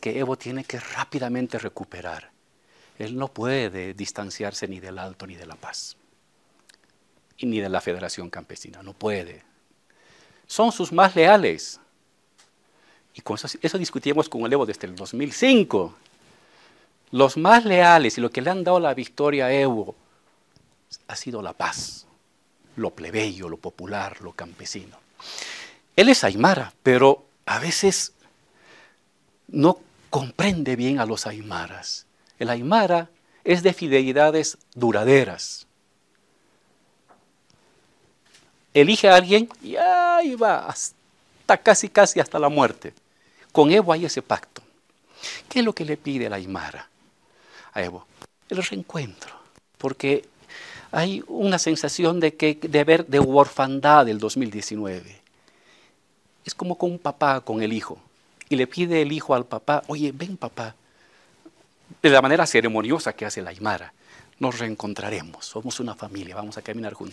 que Evo tiene que rápidamente recuperar. Él no puede distanciarse ni del Alto ni de La Paz, y ni de la Federación Campesina, no puede. Son sus más leales. Y con eso, eso discutíamos con el Evo desde el 2005. Los más leales y lo que le han dado la victoria a Evo ha sido la paz, lo plebeyo, lo popular, lo campesino. Él es aymara, pero a veces no comprende bien a los aymaras. El aymara es de fidelidades duraderas. Elige a alguien y ahí va, hasta casi, casi hasta la muerte. Con Evo hay ese pacto. ¿Qué es lo que le pide el aymara a Evo? El reencuentro, porque hay una sensación de, que, de, ver, de orfandad del 2019. Es como con un papá con el hijo y le pide el hijo al papá, oye, ven papá, de la manera ceremoniosa que hace la Aymara, nos reencontraremos, somos una familia, vamos a caminar juntos.